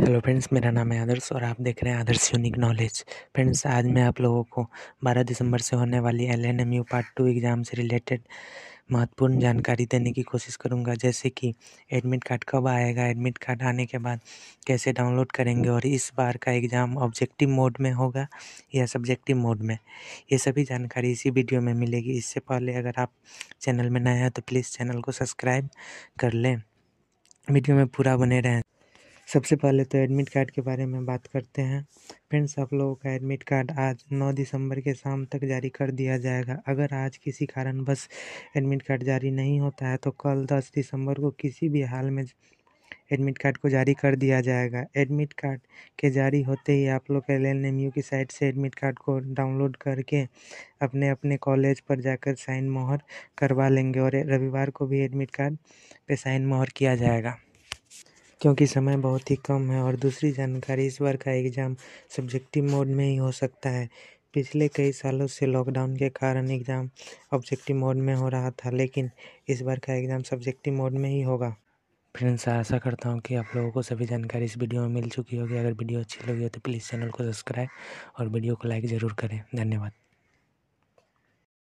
hello friends मेरा नाम है आदर्श और आप देख रहे हैं आदर्श यूनिक नॉलेज फ्रेंड्स आज मैं आप लोगों को 12 दिसंबर से होने वाली L N M U part two exam से रिलेटेड महत्वपूर्ण जानकारी देने की कोशिश करूंगा जैसे कि एडमिट कार्ड कब आएगा एडमिट कार्ड आने के बाद कैसे डाउनलोड करेंगे और इस बार का एग्ज़ाम ऑब्जेक्टिव मोड में होगा या सब्जेक्टिव मोड में ये सभी जानकारी इसी वीडियो में मिलेगी इससे पहले अगर आप चैनल में नए हैं तो प्लीज़ चैनल को सब्सक्राइब कर लें वीडियो में पूरा बने रहें सबसे पहले तो एडमिट कार्ड के बारे में बात करते हैं फ्रेंड्स आप लोगों का एडमिट कार्ड आज नौ दिसंबर के शाम तक जारी कर दिया जाएगा अगर आज किसी कारणवश एडमिट कार्ड जारी नहीं होता है तो कल दस दिसंबर को किसी भी हाल में एडमिट कार्ड को जारी कर दिया जाएगा एडमिट कार्ड के जारी होते ही आप लोग एल एन एम यू की साइट से एडमिट कार्ड को डाउनलोड करके अपने अपने कॉलेज पर जाकर साइन मोहर करवा लेंगे और रविवार को भी एडमिट कार्ड पे साइन मोहर किया जाएगा क्योंकि समय बहुत ही कम है और दूसरी जानकारी इस बार का एग्ज़ाम सब्जेक्टिव मोड में ही हो सकता है पिछले कई सालों से लॉकडाउन के कारण एग्ज़ाम ऑब्जेक्टिव मोड में हो रहा था लेकिन इस बार का एग्ज़ाम सब्जेक्टिव मोड में ही होगा फ्रेंड्स आशा करता हूँ कि आप लोगों को सभी जानकारी इस वीडियो में मिल चुकी होगी अगर वीडियो अच्छी लगी हो तो प्लीज़ चैनल को सब्सक्राइब और वीडियो को लाइक ज़रूर करें धन्यवाद